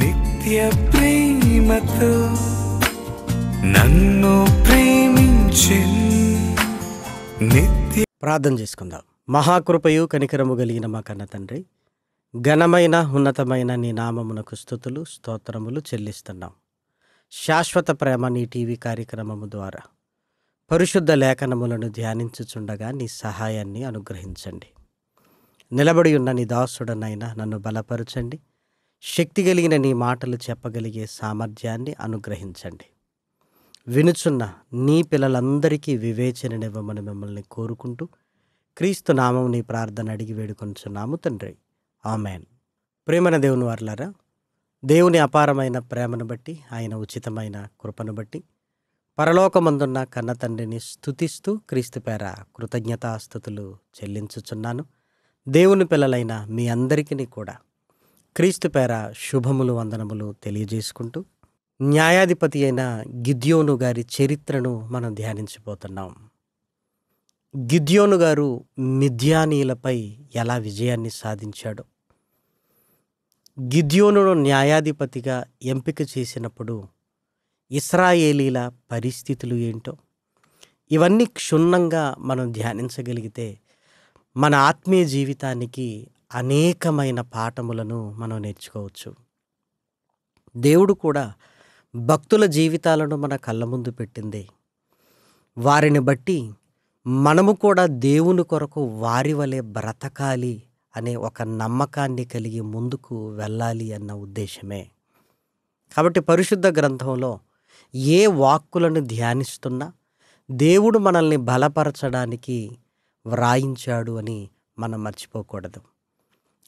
నిత్య ప్రేమతో నన్ను ప్రేమించి నిత్య ప్రార్థన చేసుకుందాం మహాకృపయు కనికరము కలిగిన మా కన్న తండ్రి ఘనమైన ఉన్నతమైన నీ నామమునకు స్థుతులు స్తోత్రములు చెల్లిస్తున్నాం శాశ్వత ప్రేమ నీ టీవీ కార్యక్రమము ద్వారా పరిశుద్ధ లేఖనములను ధ్యానించుచుండగా నీ సహాయాన్ని అనుగ్రహించండి నిలబడి ఉన్న నీ దాసుడనైనా నన్ను బలపరచండి శక్తి కలిగిన నీ మాటలు చెప్పగలిగే సామర్థ్యాన్ని అనుగ్రహించండి వినుచున్న నీ పిల్లలందరికీ వివేచననివ్వమని మిమ్మల్ని కోరుకుంటూ క్రీస్తు నామం నీ ప్రార్థన అడిగి వేడుకొంచున్నాము తండ్రి ఆమెన్ ప్రేమన దేవుని వర్లారా దేవుని అపారమైన ప్రేమను బట్టి ఆయన ఉచితమైన కృపను బట్టి పరలోకమందున్న కన్న తండ్రిని స్థుతిస్తూ క్రీస్తు పేర కృతజ్ఞతాస్థుతులు చెల్లించుచున్నాను దేవుని పిల్లలైన మీ అందరికీ కూడా క్రీస్తు పేర శుభములు వందనములు తెలియజేసుకుంటూ న్యాయాధిపతి అయిన గిద్యోను గారి చరిత్రను మనం ధ్యానించిపోతున్నాం గిద్యోను గారు మిథ్యానీలపై ఎలా విజయాన్ని సాధించాడు గిద్యోనును న్యాయాధిపతిగా ఎంపిక చేసినప్పుడు ఇస్రాయేలీల పరిస్థితులు ఏంటో ఇవన్నీ క్షుణ్ణంగా మనం ధ్యానించగలిగితే మన ఆత్మీయ జీవితానికి అనేకమైన పాఠములను మనం నేర్చుకోవచ్చు దేవుడు కూడా భక్తుల జీవితాలను మన కళ్ళ ముందు పెట్టింది వారిని బట్టి మనము కూడా దేవుని కొరకు వారి వలె బ్రతకాలి అనే ఒక నమ్మకాన్ని కలిగి ముందుకు వెళ్ళాలి అన్న ఉద్దేశమే కాబట్టి పరిశుద్ధ గ్రంథంలో ఏ వాక్కులను ధ్యానిస్తున్నా దేవుడు మనల్ని బలపరచడానికి వ్రాయించాడు అని మనం మర్చిపోకూడదు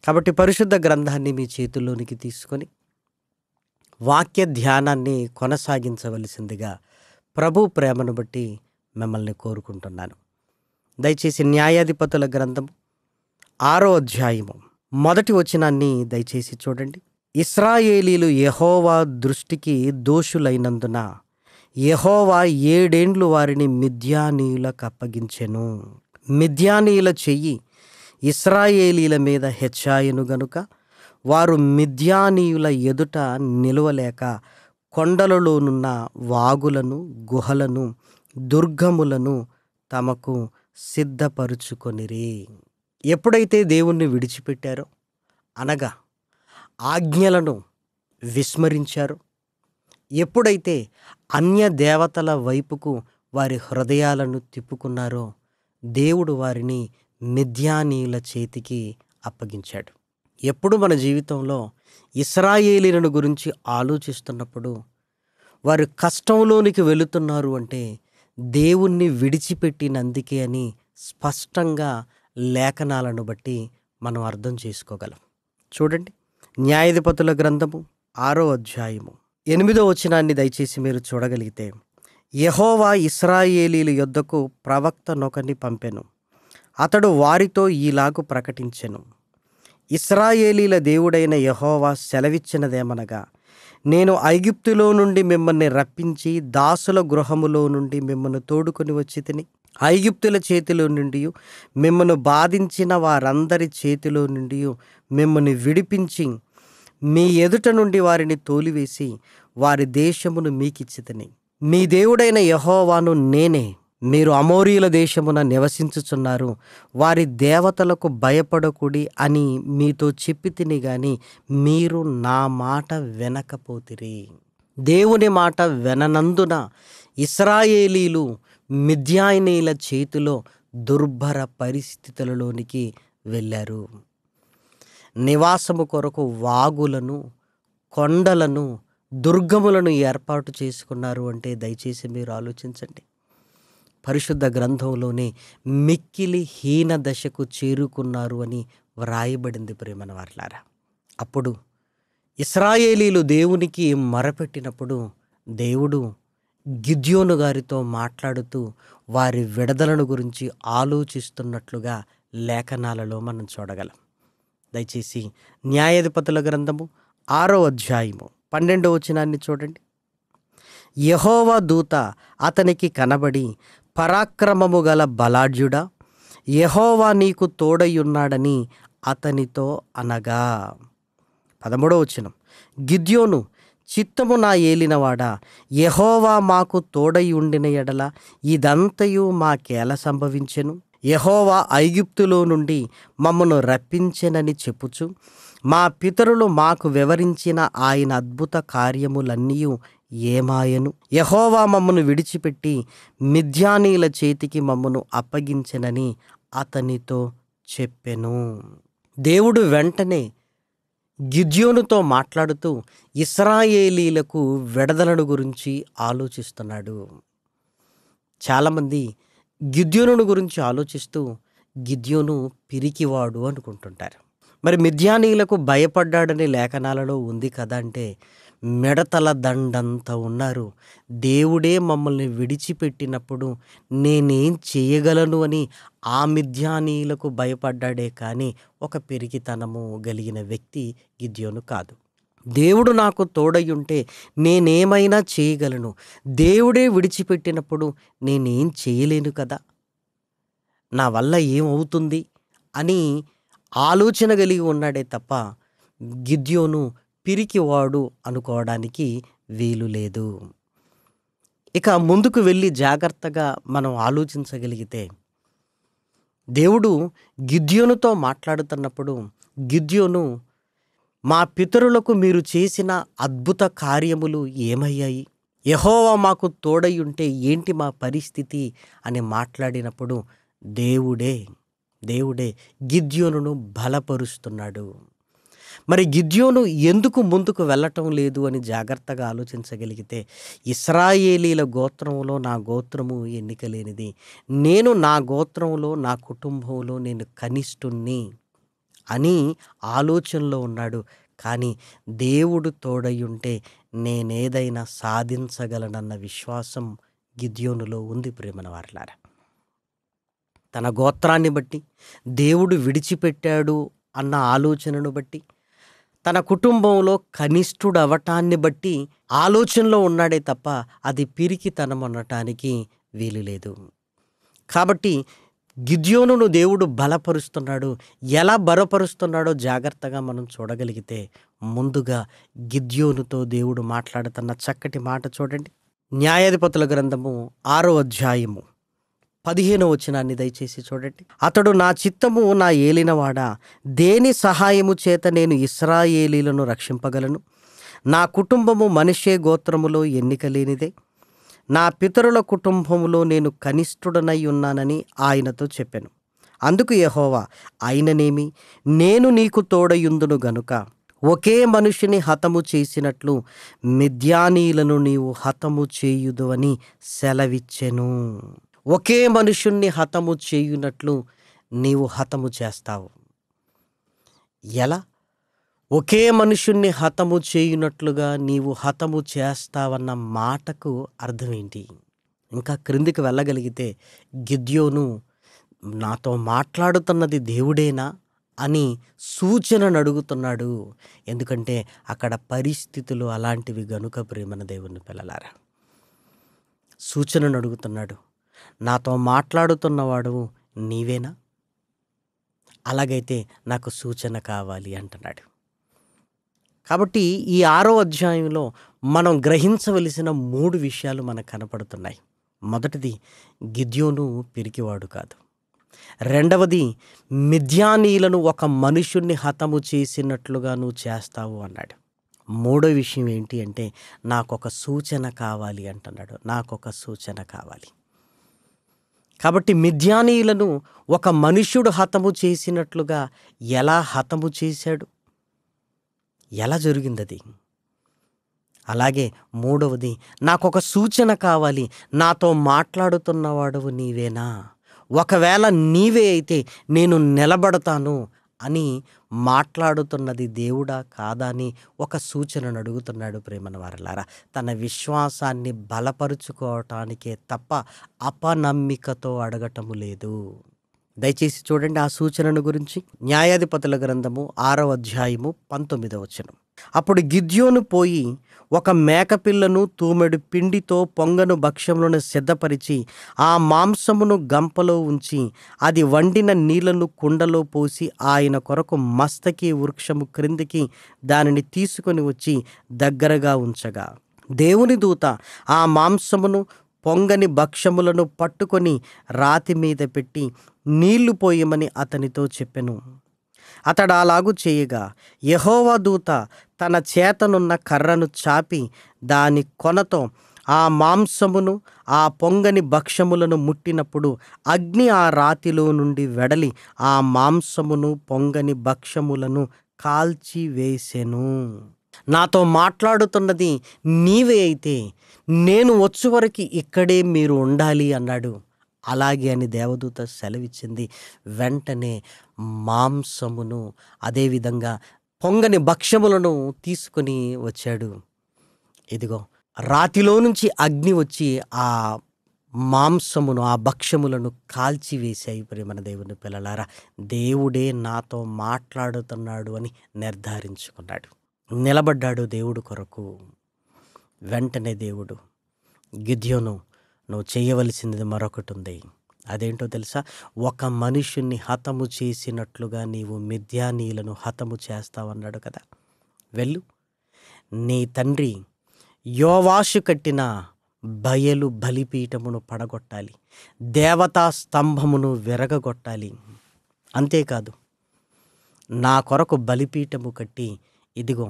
కాబట్టి పరిశుద్ధ గ్రంథాన్ని మీ చేతుల్లోనికి తీసుకొని వాక్య ధ్యానాన్ని కొనసాగించవలసిందిగా ప్రభు ప్రేమను బట్టి మిమ్మల్ని కోరుకుంటున్నాను దయచేసి న్యాయాధిపతుల గ్రంథము ఆరో అధ్యాయము మొదటి వచనాన్ని దయచేసి చూడండి ఇస్రాయేలీలు యహోవా దృష్టికి దోషులైనందున యహోవా ఏడేండ్లు వారిని మిథ్యానీయులకు అప్పగించెను మిథ్యానీయుల చెయ్యి ఇస్రాయేలీల మీద హెచ్చాయను గనుక వారు మిథ్యానీయుల ఎదుట నిలవలేక కొండలలోనున్న వాగులను గుహలను దుర్గములను తమకు సిద్ధపరుచుకొనిరి ఎప్పుడైతే దేవుణ్ణి విడిచిపెట్టారో అనగా ఆజ్ఞలను విస్మరించారు ఎప్పుడైతే అన్య దేవతల వైపుకు వారి హృదయాలను తిప్పుకున్నారో దేవుడు వారిని మిథ్యానీల చేతికి అప్పగించాడు ఎప్పుడు మన జీవితంలో ఇస్రాయేలీలను గురించి ఆలోచిస్తున్నప్పుడు వారు కష్టంలోనికి వెళుతున్నారు అంటే దేవుణ్ణి విడిచిపెట్టినందుకే అని స్పష్టంగా లేఖనాలను బట్టి మనం అర్థం చేసుకోగలం చూడండి న్యాయాధిపతుల గ్రంథము ఆరో అధ్యాయము ఎనిమిదో వచనాన్ని దయచేసి మీరు చూడగలిగితే యహోవా ఇస్రాయేలీల యొద్దకు ప్రవక్త నొకని పంపెను అతడు వారితో ఈలాగు ప్రకటించెను ఇస్రాయేలీల దేవుడైన యహోవా సెలవిచ్చినదేమనగా నేను ఐగిప్తులో నుండి మిమ్మల్ని రప్పించి దాసుల గృహములో నుండి మిమ్మల్ని తోడుకొని వచ్చి తిని ఐగిప్తుల చేతిలో నుండి మిమ్మల్ని బాధించిన వారందరి చేతిలో నుండి మిమ్మల్ని విడిపించి మీ ఎదుట నుండి వారిని తోలివేసి వారి దేశమును మీకిచ్చితని మీ దేవుడైన యహోవాను నేనే మీరు అమోరియుల దేశమున నివసించుచున్నారు వారి దేవతలకు భయపడకుడి అని మీతో చెప్పి తిని గాని మీరు నా మాట వినకపోతిరి దేవుని మాట వెననందున ఇస్రాయేలీలు మిథ్యాయనీల చేతిలో దుర్భర పరిస్థితులలోనికి వెళ్ళారు నివాసము కొరకు వాగులను కొండలను దుర్గములను ఏర్పాటు చేసుకున్నారు అంటే దయచేసి మీరు ఆలోచించండి పరిశుద్ధ గ్రంథంలోనే మిక్కిలి హీన దశకు చేరుకున్నారు అని వ్రాయబడింది ప్రేమన వర్లారా అప్పుడు ఇస్రాయేలీలు దేవునికి మరపెట్టినప్పుడు దేవుడు గిద్యోను గారితో మాట్లాడుతూ వారి విడదలను గురించి ఆలోచిస్తున్నట్లుగా లేఖనాలలో మనం చూడగలం దయచేసి న్యాయాధిపతుల గ్రంథము ఆరో అధ్యాయము పన్నెండవ వచనాన్ని చూడండి యహోవ దూత అతనికి కనబడి పరాక్రమము గల బలాఢ్యుడా యహోవా నీకు తోడయ్యున్నాడని అతనితో అనగా పదమూడవ వచనం గిద్యోను చిత్తము నా ఏలినవాడా యహోవా మాకు తోడై ఉండిన ఎడల ఇదంతయు మాకేల సంభవించెను యహోవా ఐగుప్తులో నుండి మమ్మను రప్పించెనని చెప్పుచు మా పితరులు మాకు వివరించిన ఆయన అద్భుత కార్యములన్నీ ఏమాయను యహోవా మమ్మను విడిచిపెట్టి మిథ్యానీల చేతికి మమ్మను అప్పగించెనని అతనితో చెప్పెను దేవుడు వెంటనే గిద్యోనుతో మాట్లాడుతూ ఇస్రాయేలీలకు విడదలను గురించి ఆలోచిస్తున్నాడు చాలామంది గిద్యోను గురించి ఆలోచిస్తూ గిద్యోను పిరికివాడు అనుకుంటుంటారు మరి మిథ్యానీలకు భయపడ్డాడని లేఖనాలలో ఉంది కదా అంటే మెడతల దండంతా ఉన్నారు దేవుడే మమ్మల్ని విడిచిపెట్టినప్పుడు నేనేం చేయగలను అని ఆ మిథ్యానీయులకు భయపడ్డాడే కానీ ఒక పెరిగితనము కలిగిన వ్యక్తి గిద్యోను కాదు దేవుడు నాకు తోడయ్యుంటే నేనేమైనా చేయగలను దేవుడే విడిచిపెట్టినప్పుడు నేనేం చేయలేను కదా నా వల్ల ఏమవుతుంది అని ఆలోచన కలిగి ఉన్నాడే తప్ప గిద్యోను పిరికివాడు అనుకోవడానికి వీలు లేదు ఇక ముందుకు వెళ్ళి జాగ్రత్తగా మనం ఆలోచించగలిగితే దేవుడు గిద్యోనుతో మాట్లాడుతున్నప్పుడు గిద్యోను మా పితరులకు మీరు చేసిన అద్భుత కార్యములు ఏమయ్యాయి యహోవా మాకు తోడయ్యుంటే ఏంటి మా పరిస్థితి అని మాట్లాడినప్పుడు దేవుడే దేవుడే గిద్యోనును బలపరుస్తున్నాడు మరి గిద్యోను ఎందుకు ముందుకు వెళ్ళటం లేదు అని జాగ్రత్తగా ఆలోచించగలిగితే ఇస్రాయేలీల గోత్రంలో నా గోత్రము ఎన్నిక లేనిది నేను నా గోత్రంలో నా కుటుంబంలో నేను కనిష్ఠుణ్ణి అని ఆలోచనలో ఉన్నాడు కానీ దేవుడు తోడయుంటే నేనేదైనా సాధించగలనన్న విశ్వాసం గిద్యోనులో ఉంది ప్రేమన వారిలారా తన గోత్రాన్ని బట్టి దేవుడు విడిచిపెట్టాడు అన్న ఆలోచనను బట్టి తన కుటుంబంలో కనిష్ఠుడు అవటాన్ని బట్టి ఆలోచనలో ఉన్నాడే తప్ప అది పిరికితనం అనటానికి వీలు లేదు కాబట్టి గిద్యోనును దేవుడు బలపరుస్తున్నాడు ఎలా బలపరుస్తున్నాడో జాగ్రత్తగా మనం చూడగలిగితే ముందుగా గిద్యోనుతో దేవుడు మాట్లాడుతున్న చక్కటి మాట చూడండి న్యాయాధిపతుల గ్రంథము ఆరో అధ్యాయము పదిహేను వచనాన్ని దయచేసి చూడండి అతడు నా చిత్తము నా ఏలినవాడా దేని సహాయము చేత నేను ఇస్రాయేలీలను రక్షింపగలను నా కుటుంబము మనిషే గోత్రములో ఎన్నిక లేనిదే నా పితరుల కుటుంబములో నేను కనిష్ఠుడనై ఉన్నానని ఆయనతో చెప్పాను అందుకు యహోవా అయిననేమి నేను నీకు తోడయుందును గనుక ఒకే మనిషిని హతము చేసినట్లు మిద్యానీలను నీవు హతము చేయుదు అని సెలవిచ్చెను ఒకే మనుషుణ్ణి హతము చేయునట్లు నీవు హతము చేస్తావు ఎలా ఒకే మనుషుణ్ణి హతము చేయునట్లుగా నీవు హతము చేస్తావన్న మాటకు అర్థమేంటి ఇంకా క్రిందికి వెళ్ళగలిగితే గిద్యోను నాతో మాట్లాడుతున్నది దేవుడేనా అని సూచనను అడుగుతున్నాడు ఎందుకంటే అక్కడ పరిస్థితులు అలాంటివి గనుక ప్రేమన దేవుని పిల్లలారా సూచనను అడుగుతున్నాడు నాతో మాట్లాడుతున్నవాడు నీవేనా అలాగైతే నాకు సూచన కావాలి అంటున్నాడు కాబట్టి ఈ ఆరో అధ్యాయంలో మనం గ్రహించవలసిన మూడు విషయాలు మనకు కనపడుతున్నాయి మొదటిది గిద్యోను పిరికివాడు కాదు రెండవది మిథ్యానీయులను ఒక మనుషుణ్ణి హతము చేసినట్లుగా నువ్వు చేస్తావు అన్నాడు మూడో విషయం ఏంటి అంటే నాకొక సూచన కావాలి అంటున్నాడు నాకొక సూచన కావాలి కాబట్టి మిథ్యానీయులను ఒక మనుష్యుడు హతము చేసినట్లుగా ఎలా హతము చేశాడు ఎలా జరిగింది అది అలాగే మూడవది నాకొక సూచన కావాలి నాతో మాట్లాడుతున్నవాడు నీవేనా ఒకవేళ నీవే అయితే నేను నిలబడతాను అని మాట్లాడుతున్నది దేవుడా కాదా అని ఒక సూచనను అడుగుతున్నాడు ప్రేమన వారలారా తన విశ్వాసాన్ని బలపరుచుకోవటానికే తప్ప అపనమ్మికతో అడగటము లేదు దయచేసి చూడండి ఆ సూచనను గురించి న్యాయాధిపతుల గ్రంథము ఆరో అధ్యాయము పంతొమ్మిదవ వచనం అప్పుడు గిద్యోను పోయి ఒక మేకపిల్లను తూమెడు పిండితో పొంగను భక్ష్యములను సిద్ధపరిచి ఆ మాంసమును గంపలో ఉంచి అది వండిన నీళ్లను కుండలో పోసి ఆయన కొరకు మస్తకి వృక్షము క్రిందికి దానిని తీసుకొని వచ్చి దగ్గరగా ఉంచగా దేవుని దూత ఆ మాంసమును పొంగని భక్ష్యములను పట్టుకొని రాతి మీద పెట్టి నీళ్లు పోయమని అతనితో చెప్పెను అతడు అలాగు చేయగా యహోవ దూత తన చేతనున్న కర్రను చాపి దాని కొనతో ఆ మాంసమును ఆ పొంగని భక్ష్యములను ముట్టినప్పుడు అగ్ని ఆ రాతిలో నుండి వెడలి ఆ మాంసమును పొంగని భక్ష్యములను వేసెను నాతో మాట్లాడుతున్నది నీవే అయితే నేను వచ్చే వరకు ఇక్కడే మీరు ఉండాలి అన్నాడు అలాగే అని దేవదూత సెలవిచ్చింది వెంటనే మాంసమును అదేవిధంగా పొంగని భక్ష్యములను తీసుకుని వచ్చాడు ఇదిగో రాతిలో నుంచి అగ్ని వచ్చి ఆ మాంసమును ఆ భక్ష్యములను కాల్చివేశాయి ప్రేమన దేవుని పిల్లలారా దేవుడే నాతో మాట్లాడుతున్నాడు అని నిర్ధారించుకున్నాడు నిలబడ్డాడు దేవుడు కొరకు వెంటనే దేవుడు గిద్యోను నువ్వు చేయవలసింది మరొకటి ఉంది అదేంటో తెలుసా ఒక మనుషుణ్ణి హతము చేసినట్లుగా నీవు మిథ్యానీయులను హతము చేస్తావన్నాడు కదా వెళ్ళు నీ తండ్రి యోవాసు కట్టిన బయలు బలిపీఠమును పడగొట్టాలి దేవతా స్తంభమును విరగగొట్టాలి అంతేకాదు నా కొరకు బలిపీఠము కట్టి ఇదిగో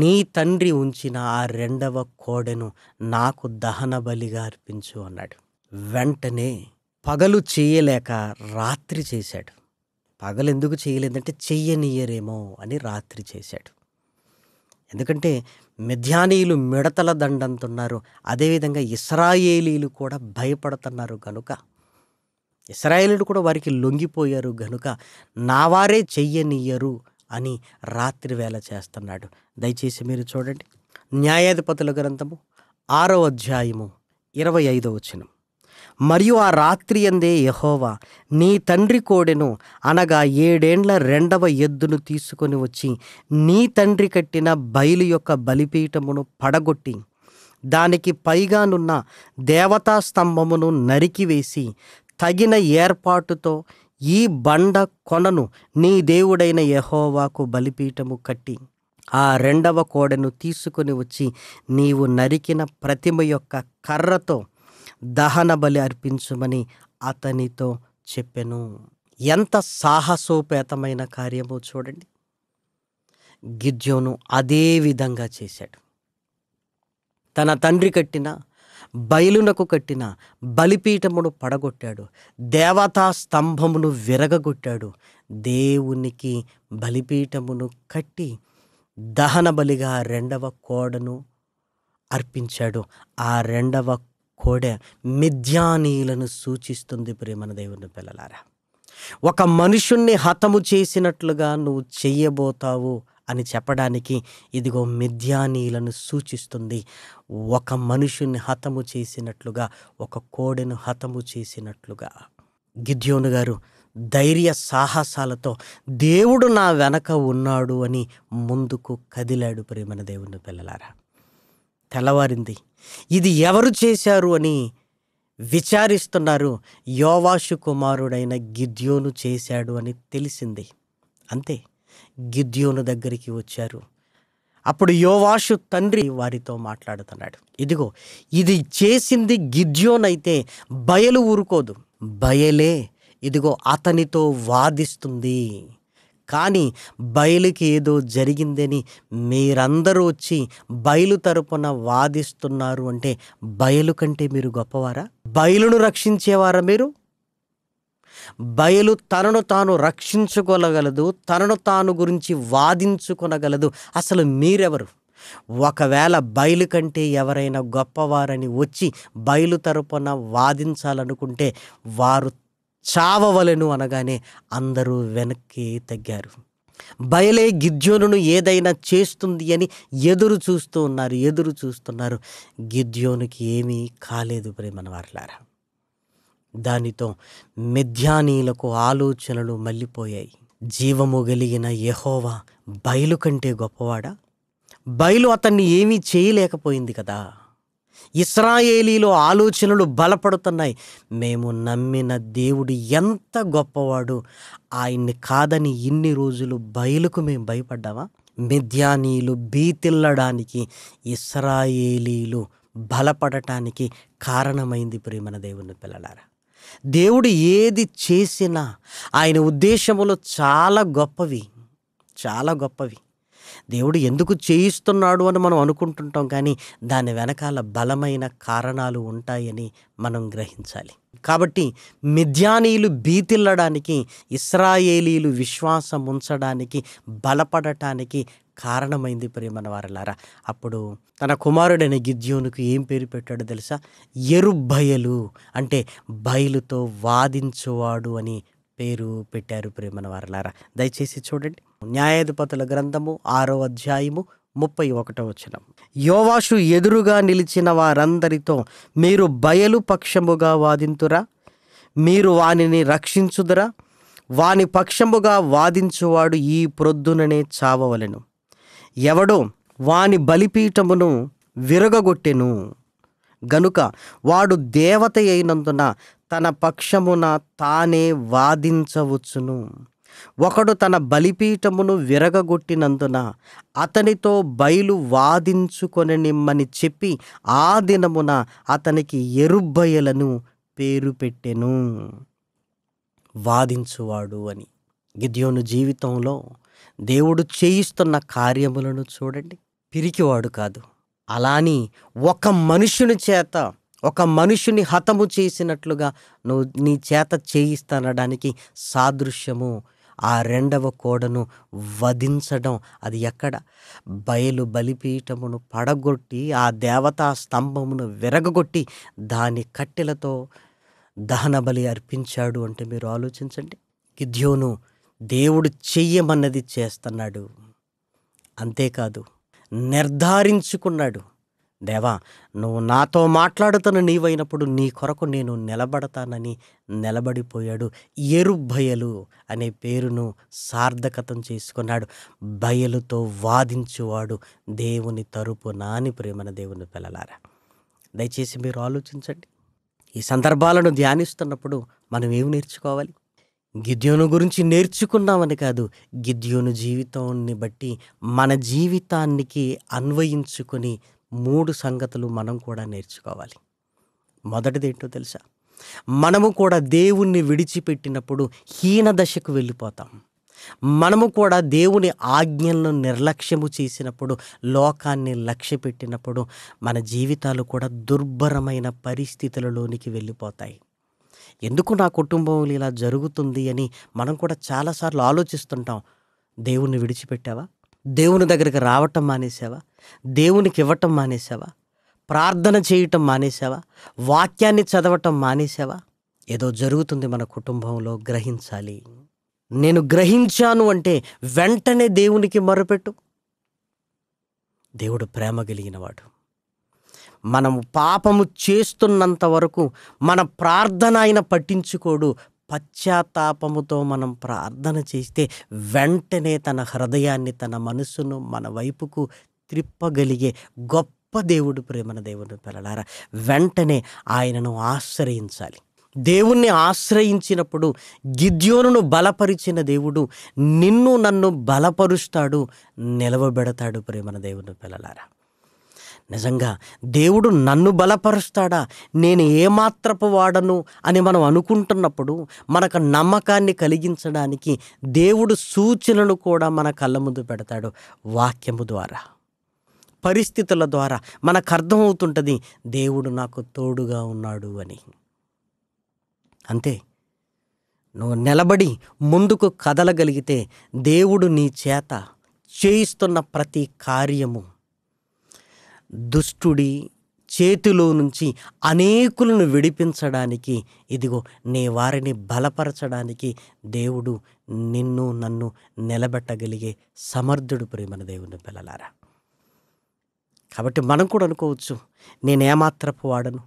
నీ తండ్రి ఉంచిన ఆ రెండవ కోడెను నాకు దహన బలిగా అర్పించు అన్నాడు వెంటనే పగలు చేయలేక రాత్రి చేశాడు పగలు ఎందుకు చేయలేదంటే చెయ్యనీయరేమో అని రాత్రి చేశాడు ఎందుకంటే మిథ్యానీయులు మిడతల దండంతున్నారు అదేవిధంగా ఇస్రాయేలీలు కూడా భయపడుతున్నారు కనుక ఇస్రాయేలీలు కూడా వారికి లొంగిపోయారు గనుక నా వారే అని రాత్రి వేళ చేస్తున్నాడు దయచేసి మీరు చూడండి న్యాయాధిపతుల గ్రంథము ఆరో అధ్యాయము ఇరవై ఐదో వచనం మరియు ఆ రాత్రి అందే యహోవా నీ తండ్రి కోడెను అనగా ఏడేండ్ల రెండవ ఎద్దును తీసుకొని వచ్చి నీ తండ్రి కట్టిన బయలు యొక్క బలిపీఠమును పడగొట్టి దానికి పైగానున్న దేవతా స్తంభమును నరికివేసి తగిన ఏర్పాటుతో ఈ బండ కొనను నీ దేవుడైన యహోవాకు బలిపీఠము కట్టి ఆ రెండవ కోడెను తీసుకుని వచ్చి నీవు నరికిన ప్రతిమ యొక్క కర్రతో దహన బలి అర్పించమని అతనితో చెప్పెను ఎంత సాహసోపేతమైన కార్యమో చూడండి గిద్యోను అదే విధంగా చేశాడు తన తండ్రి కట్టిన బయలునకు కట్టిన బలిపీఠమును పడగొట్టాడు దేవతా స్తంభమును విరగగొట్టాడు దేవునికి బలిపీఠమును కట్టి దహన బలిగా రెండవ కోడను అర్పించాడు ఆ రెండవ కోడె మిథ్యానీయులను సూచిస్తుంది ప్రేమన దేవుని పిల్లలారా ఒక మనుషుణ్ణి హతము చేసినట్లుగా నువ్వు చెయ్యబోతావు అని చెప్పడానికి ఇదిగో మిథ్యానీలను సూచిస్తుంది ఒక మనుషుని హతము చేసినట్లుగా ఒక కోడెను హతము చేసినట్లుగా గిద్యోను గారు ధైర్య సాహసాలతో దేవుడు నా వెనక ఉన్నాడు అని ముందుకు కదిలాడు ప్రేమన దేవుని పిల్లలారా తెల్లవారింది ఇది ఎవరు చేశారు అని విచారిస్తున్నారు యోవాషు కుమారుడైన గిద్యోను చేశాడు అని తెలిసింది అంతే గిద్యోను దగ్గరికి వచ్చారు అప్పుడు యోవాషు తండ్రి వారితో మాట్లాడుతున్నాడు ఇదిగో ఇది చేసింది గిద్యోనైతే బయలు ఊరుకోదు బయలే ఇదిగో అతనితో వాదిస్తుంది కానీ బయలుకి ఏదో జరిగిందని మీరందరూ వచ్చి బయలు తరపున వాదిస్తున్నారు అంటే బయలు కంటే మీరు గొప్పవారా బయలును రక్షించేవారా మీరు బయలు తనను తాను రక్షించుకోగలదు తనను తాను గురించి వాదించుకునగలదు అసలు మీరెవరు ఒకవేళ బయలు కంటే ఎవరైనా గొప్పవారని వచ్చి బయలు తరపున వాదించాలనుకుంటే వారు చావవలను అనగానే అందరూ వెనక్కి తగ్గారు బయలే గిద్యోనును ఏదైనా చేస్తుంది అని ఎదురు చూస్తూ ఉన్నారు ఎదురు చూస్తున్నారు గిద్యోనుకి ఏమీ కాలేదు ప్రేమన వారలారా దానితో మిథ్యానీలకు ఆలోచనలు మళ్ళీపోయాయి జీవము గలిగిన యహోవా బయలు కంటే గొప్పవాడా బయలు అతన్ని ఏమీ చేయలేకపోయింది కదా ఇస్రాయేలీలో ఆలోచనలు బలపడుతున్నాయి మేము నమ్మిన దేవుడు ఎంత గొప్పవాడు ఆయన్ని కాదని ఇన్ని రోజులు బయలుకు మేము భయపడ్డామా మిథ్యానీలు బీతిల్లడానికి ఇస్రాయేలీలు బలపడటానికి కారణమైంది ప్రేమన దేవుని పిల్లలారా దేవుడు ఏది చేసినా ఆయన ఉద్దేశములు చాలా గొప్పవి చాలా గొప్పవి దేవుడు ఎందుకు చేయిస్తున్నాడు అని మనం అనుకుంటుంటాం కానీ దాని వెనకాల బలమైన కారణాలు ఉంటాయని మనం గ్రహించాలి కాబట్టి మిథ్యానీయులు బీతిల్లడానికి ఇస్రాయేలీలు విశ్వాసం ఉంచడానికి బలపడటానికి కారణమైంది ప్రేమన వారలారా అప్పుడు తన కుమారుడైన గిద్యోనుకు ఏం పేరు పెట్టాడో తెలుసా ఎరుబయలు అంటే బయలుతో వాదించువాడు అని పేరు పెట్టారు ప్రేమన వారలారా దయచేసి చూడండి న్యాయాధిపతుల గ్రంథము ఆరో అధ్యాయము ముప్పై ఒకటో వచనం యోవాషు ఎదురుగా నిలిచిన వారందరితో మీరు బయలు పక్షముగా వాదింతురా మీరు వానిని రక్షించుదురా వాని పక్షముగా వాదించువాడు ఈ ప్రొద్దుననే చావవలను ఎవడో వాని బలిపీఠమును విరగగొట్టెను గనుక వాడు దేవత అయినందున తన పక్షమున తానే వాదించవచ్చును ఒకడు తన బలిపీఠమును విరగగొట్టినందున అతనితో బయలు నిమ్మని చెప్పి ఆ దినమున అతనికి ఎరుబయలను పేరు పెట్టెను వాదించువాడు అని గిద్యోను జీవితంలో దేవుడు చేయిస్తున్న కార్యములను చూడండి పిరికివాడు కాదు అలాని ఒక మనుషుని చేత ఒక మనుషుని హతము చేసినట్లుగా నువ్వు నీ చేత చేయిస్తానడానికి సాదృశ్యము ఆ రెండవ కోడను వధించడం అది ఎక్కడ బయలు బలిపీఠమును పడగొట్టి ఆ దేవతా స్తంభమును విరగగొట్టి దాని కట్టెలతో దహన బలి అర్పించాడు అంటే మీరు ఆలోచించండి గిద్యోను దేవుడు చెయ్యమన్నది చేస్తున్నాడు అంతేకాదు నిర్ధారించుకున్నాడు దేవా నువ్వు నాతో మాట్లాడుతున్న నీవైనప్పుడు నీ కొరకు నేను నిలబడతానని నిలబడిపోయాడు ఎరుబయలు అనే పేరును సార్థకతం చేసుకున్నాడు బయలుతో వాదించువాడు దేవుని తరుపు నాని ప్రేమన దేవుని పిల్లలారా దయచేసి మీరు ఆలోచించండి ఈ సందర్భాలను ధ్యానిస్తున్నప్పుడు మనం ఏమి నేర్చుకోవాలి గిద్యోను గురించి నేర్చుకున్నామని కాదు గిద్యోను జీవితాన్ని బట్టి మన జీవితానికి అన్వయించుకుని మూడు సంగతులు మనం కూడా నేర్చుకోవాలి మొదటిది ఏంటో తెలుసా మనము కూడా దేవుణ్ణి విడిచిపెట్టినప్పుడు హీన దశకు వెళ్ళిపోతాం మనము కూడా దేవుని ఆజ్ఞలను నిర్లక్ష్యము చేసినప్పుడు లోకాన్ని లక్ష్య పెట్టినప్పుడు మన జీవితాలు కూడా దుర్భరమైన పరిస్థితులలోనికి వెళ్ళిపోతాయి ఎందుకు నా కుటుంబంలో ఇలా జరుగుతుంది అని మనం కూడా చాలాసార్లు ఆలోచిస్తుంటాం దేవుణ్ణి విడిచిపెట్టావా దేవుని దగ్గరికి రావటం మానేసావా దేవునికి ఇవ్వటం మానేసావా ప్రార్థన చేయటం మానేసావా వాక్యాన్ని చదవటం మానేసావా ఏదో జరుగుతుంది మన కుటుంబంలో గ్రహించాలి నేను గ్రహించాను అంటే వెంటనే దేవునికి మరుపెట్టు దేవుడు ప్రేమ కలిగినవాడు మనము పాపము చేస్తున్నంత వరకు మన ప్రార్థన ఆయన పట్టించుకోడు పశ్చాత్తాపముతో మనం ప్రార్థన చేస్తే వెంటనే తన హృదయాన్ని తన మనసును మన వైపుకు త్రిప్పగలిగే గొప్ప దేవుడు ప్రేమన దేవుడు పిల్లలారా వెంటనే ఆయనను ఆశ్రయించాలి దేవుణ్ణి ఆశ్రయించినప్పుడు గిద్యోనును బలపరిచిన దేవుడు నిన్ను నన్ను బలపరుస్తాడు నిలవబెడతాడు ప్రేమన దేవుని పిల్లలారా నిజంగా దేవుడు నన్ను బలపరుస్తాడా నేను ఏమాత్రపు వాడను అని మనం అనుకుంటున్నప్పుడు మనకు నమ్మకాన్ని కలిగించడానికి దేవుడు సూచనలు కూడా మన కళ్ళ ముందు పెడతాడు వాక్యము ద్వారా పరిస్థితుల ద్వారా మనకు అర్థమవుతుంటుంది దేవుడు నాకు తోడుగా ఉన్నాడు అని అంతే నువ్వు నిలబడి ముందుకు కదలగలిగితే దేవుడు నీ చేత చేయిస్తున్న ప్రతి కార్యము దుష్టుడి చేతిలో నుంచి అనేకులను విడిపించడానికి ఇదిగో నీ వారిని బలపరచడానికి దేవుడు నిన్ను నన్ను నిలబెట్టగలిగే సమర్థుడు ప్రేమన దేవుని పిల్లలారా కాబట్టి మనం కూడా అనుకోవచ్చు నేనేమాత్రపు వాడను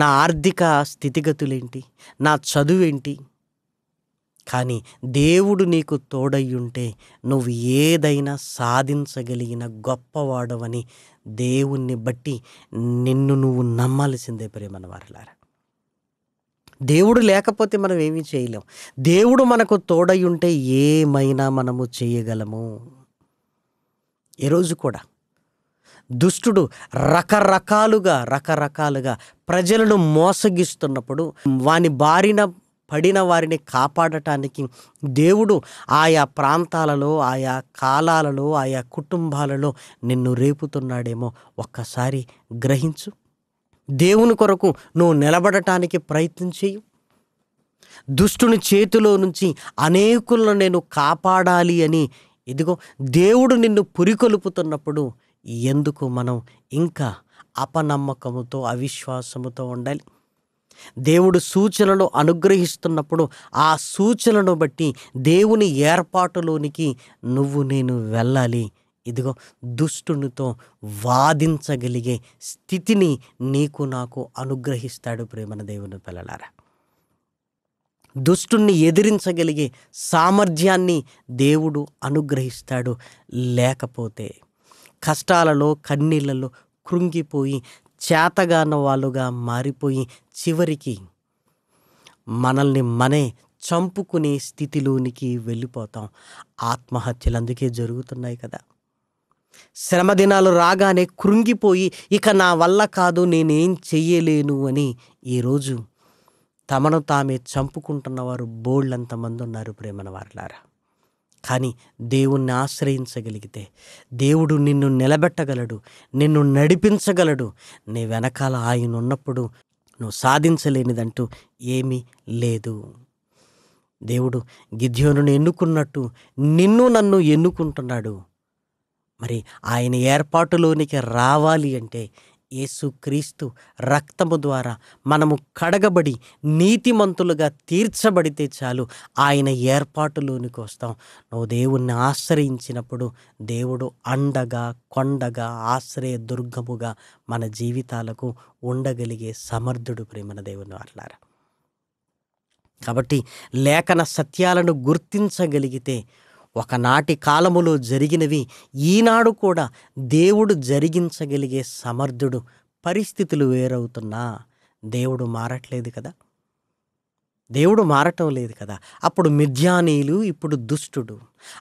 నా ఆర్థిక స్థితిగతులేంటి నా చదువేంటి కానీ దేవుడు నీకు తోడయ్యుంటే నువ్వు ఏదైనా సాధించగలిగిన గొప్పవాడవని దేవుణ్ణి బట్టి నిన్ను నువ్వు నమ్మాల్సిందే ప్రేమన వారలారా దేవుడు లేకపోతే మనం ఏమీ చేయలేం దేవుడు మనకు తోడయ్యుంటే ఏమైనా మనము చేయగలము ఈరోజు కూడా దుష్టుడు రకరకాలుగా రకరకాలుగా ప్రజలను మోసగిస్తున్నప్పుడు వాని బారిన పడిన వారిని కాపాడటానికి దేవుడు ఆయా ప్రాంతాలలో ఆయా కాలాలలో ఆయా కుటుంబాలలో నిన్ను రేపుతున్నాడేమో ఒక్కసారి గ్రహించు దేవుని కొరకు నువ్వు నిలబడటానికి ప్రయత్నం చేయు దుష్టుని చేతిలో నుంచి అనేకులను నేను కాపాడాలి అని ఇదిగో దేవుడు నిన్ను పురికొలుపుతున్నప్పుడు ఎందుకు మనం ఇంకా అపనమ్మకముతో అవిశ్వాసముతో ఉండాలి దేవుడు సూచనలు అనుగ్రహిస్తున్నప్పుడు ఆ సూచనను బట్టి దేవుని ఏర్పాటులోనికి నువ్వు నేను వెళ్ళాలి ఇదిగో దుష్టునితో వాదించగలిగే స్థితిని నీకు నాకు అనుగ్రహిస్తాడు ప్రేమన దేవుని పిల్లలారా దుష్టుణ్ణి ఎదిరించగలిగే సామర్థ్యాన్ని దేవుడు అనుగ్రహిస్తాడు లేకపోతే కష్టాలలో కన్నీళ్ళలో కృంగిపోయి చేతగాన వాళ్ళుగా మారిపోయి చివరికి మనల్ని మనే చంపుకునే స్థితిలోనికి వెళ్ళిపోతాం ఆత్మహత్యలు అందుకే జరుగుతున్నాయి కదా శ్రమ దినాలు రాగానే కృంగిపోయి ఇక నా వల్ల కాదు నేనేం చెయ్యలేను అని ఈరోజు తమను తామే చంపుకుంటున్న వారు బోళ్ళంతమంది ఉన్నారు ప్రేమన వారులారా కానీ దేవుణ్ణి ఆశ్రయించగలిగితే దేవుడు నిన్ను నిలబెట్టగలడు నిన్ను నడిపించగలడు నీ వెనకాల ఆయన ఉన్నప్పుడు నువ్వు సాధించలేనిదంటూ ఏమీ లేదు దేవుడు గిద్యోనును ఎన్నుకున్నట్టు నిన్ను నన్ను ఎన్నుకుంటున్నాడు మరి ఆయన ఏర్పాటులోనికి రావాలి అంటే యేసుక్రీస్తు రక్తము ద్వారా మనము కడగబడి నీతిమంతులుగా తీర్చబడితే చాలు ఆయన ఏర్పాటులోనికి వస్తాం నువ్వు దేవుణ్ణి ఆశ్రయించినప్పుడు దేవుడు అండగా కొండగా ఆశ్రయ దుర్గముగా మన జీవితాలకు ఉండగలిగే సమర్థుడు ప్రేమన దేవుని అట్లారా కాబట్టి లేఖన సత్యాలను గుర్తించగలిగితే ఒకనాటి కాలములో జరిగినవి ఈనాడు కూడా దేవుడు జరిగించగలిగే సమర్థుడు పరిస్థితులు వేరవుతున్నా దేవుడు మారట్లేదు కదా దేవుడు మారటం లేదు కదా అప్పుడు మిథ్యానీయులు ఇప్పుడు దుష్టుడు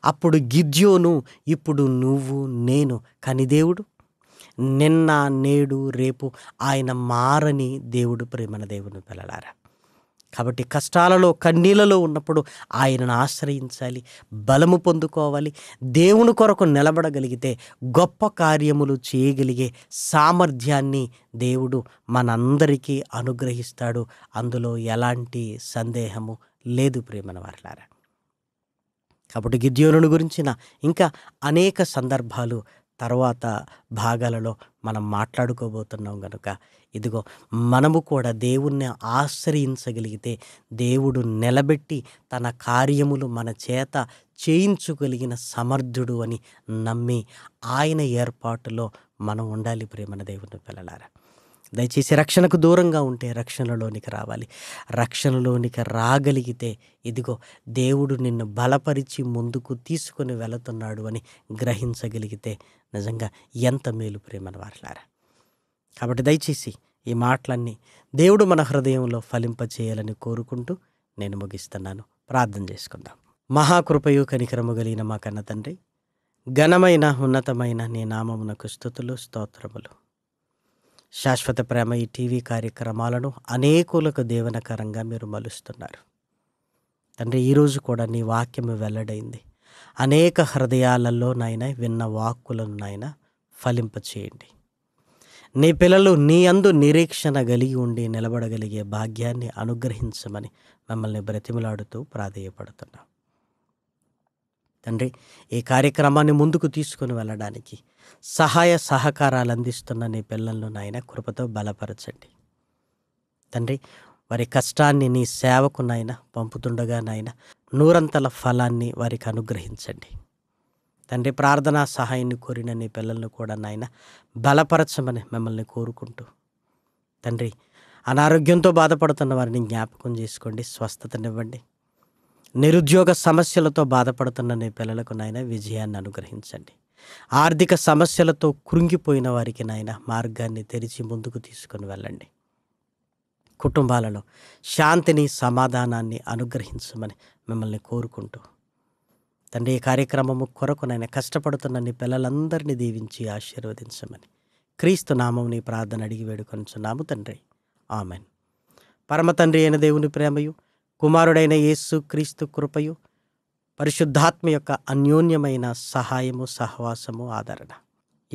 అప్పుడు గిద్యోను ఇప్పుడు నువ్వు నేను కని దేవుడు నిన్న నేడు రేపు ఆయన మారని దేవుడు ప్రేమన దేవుని పిల్లలారా కాబట్టి కష్టాలలో కన్నీళ్ళలో ఉన్నప్పుడు ఆయనను ఆశ్రయించాలి బలము పొందుకోవాలి దేవుని కొరకు నిలబడగలిగితే గొప్ప కార్యములు చేయగలిగే సామర్థ్యాన్ని దేవుడు మనందరికీ అనుగ్రహిస్తాడు అందులో ఎలాంటి సందేహము లేదు ప్రేమన వారలారా కాబట్టి గిద్యోనుని గురించిన ఇంకా అనేక సందర్భాలు తర్వాత భాగాలలో మనం మాట్లాడుకోబోతున్నాం కనుక ఇదిగో మనము కూడా దేవుణ్ణి ఆశ్రయించగలిగితే దేవుడు నిలబెట్టి తన కార్యములు మన చేత చేయించుగలిగిన సమర్థుడు అని నమ్మి ఆయన ఏర్పాటులో మనం ఉండాలి ప్రేమన దేవుని పిల్లలారా దయచేసి రక్షణకు దూరంగా ఉంటే రక్షణలోనికి రావాలి రక్షణలోనికి రాగలిగితే ఇదిగో దేవుడు నిన్ను బలపరిచి ముందుకు తీసుకొని వెళుతున్నాడు అని గ్రహించగలిగితే నిజంగా ఎంత మేలు ప్రేమను వారలారా కాబట్టి దయచేసి ఈ మాటలన్నీ దేవుడు మన హృదయంలో ఫలింపచేయాలని కోరుకుంటూ నేను ముగిస్తున్నాను ప్రార్థన చేసుకుందాం మహాకృపయు కనికరము కలిగిన మా కన్న తండ్రి ఘనమైన ఉన్నతమైన నీ నామమునకు స్థుతులు స్తోత్రములు శాశ్వత ప్రేమ ఈ టీవీ కార్యక్రమాలను అనేకులకు దేవనకరంగా మీరు మలుస్తున్నారు తండ్రి ఈరోజు కూడా నీ వాక్యం వెల్లడైంది అనేక హృదయాలలో నాయన విన్న వాక్కులను నాయన ఫలింపచేయండి నీ పిల్లలు నీ అందు నిరీక్షణ కలిగి ఉండి నిలబడగలిగే భాగ్యాన్ని అనుగ్రహించమని మమ్మల్ని బ్రతిమలాడుతూ ప్రాధేయపడుతున్నాం తండ్రి ఈ కార్యక్రమాన్ని ముందుకు తీసుకుని వెళ్ళడానికి సహాయ సహకారాలు అందిస్తున్న నీ పిల్లలను నాయన కృపతో బలపరచండి తండ్రి వారి కష్టాన్ని నీ సేవకు నాయన పంపుతుండగా నాయన నూరంతల ఫలాన్ని వారికి అనుగ్రహించండి తండ్రి ప్రార్థనా సహాయాన్ని కోరిన నీ పిల్లలను కూడా నాయన బలపరచమని మిమ్మల్ని కోరుకుంటూ తండ్రి అనారోగ్యంతో బాధపడుతున్న వారిని జ్ఞాపకం చేసుకోండి స్వస్థతనివ్వండి నిరుద్యోగ సమస్యలతో బాధపడుతున్న నీ పిల్లలకు నాయన విజయాన్ని అనుగ్రహించండి ఆర్థిక సమస్యలతో కృంగిపోయిన వారికి నాయన మార్గాన్ని తెరిచి ముందుకు తీసుకొని వెళ్ళండి కుటుంబాలలో శాంతిని సమాధానాన్ని అనుగ్రహించమని మిమ్మల్ని కోరుకుంటూ తండ్రి ఈ కార్యక్రమము కొరకు నాయన కష్టపడుతున్న నీ పిల్లలందరినీ దీవించి ఆశీర్వదించమని క్రీస్తు నామం నీ ప్రార్థన అడిగి వేడుకొనుచున్నాము తండ్రి ఆమెన్ పరమ తండ్రి అయిన దేవుని ప్రేమయు కుమారుడైన యేసు క్రీస్తు కృపయు పరిశుద్ధాత్మ యొక్క అన్యోన్యమైన సహాయము సహవాసము ఆదరణ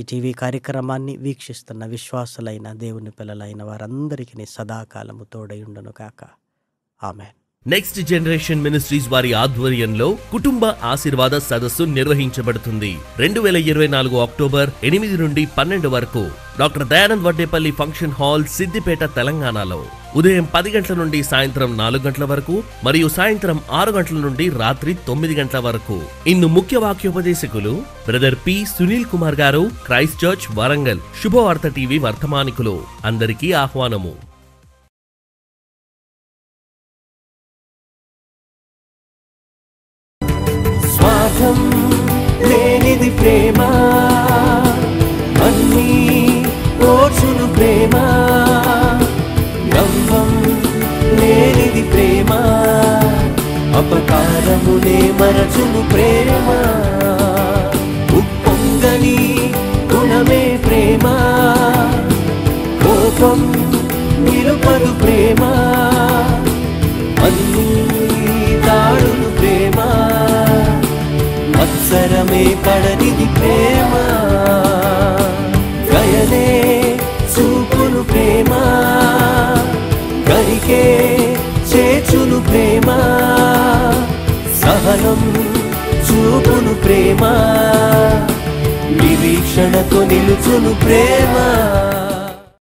ఈ టీవీ కార్యక్రమాన్ని వీక్షిస్తున్న విశ్వాసులైన దేవుని పిల్లలైన వారందరికీ సదాకాలము తోడయుండను కాక ఆమెన్ నెక్స్ట్ జనరేషన్ మినిస్ట్రీస్ వారి ఆధ్వర్యంలో కుటుంబ ఆశీర్వాద సదస్సు నిర్వహించబడుతుంది రెండు వేల ఇరవై నాలుగు అక్టోబర్ ఎనిమిది నుండి పన్నెండు వరకు doctor Dayanand Vaddepalli function hall Siddipet తెలంగాణలో ఉదయం పది గంటల నుండి సాయంత్రం నాలుగు గంటల వరకు మరియు సాయంత్రం ఆరు గంటల నుండి రాత్రి తొమ్మిది గంటల వరకు ఇందు ముఖ్య వాక్యోపదేశకులు బ్రదర్ పి సునీల్ కుమార్ గారు క్రైస్ట్ చర్చ్ వరంగల్ శుభవార్త టీవీ వర్తమానికులు అందరికీ ఆహ్వానము అర్థం లేనిది ప్రేమ అన్ని ఓర్చును ప్రేమ నవ్వం లేనిది ప్రేమ అపకారమునే మరచును ప్రేమ ఉప్పొంగని గుణమే ప్రేమ కోపం నిలుపదు ప్రేమ అన్నీ తీరమే పడనిది ప్రేమ గయలే చూపులు ప్రేమ గరికే చేచులు ప్రేమ సహనం చూపును ప్రేమ నిరీక్షణతో నిలుచును ప్రేమ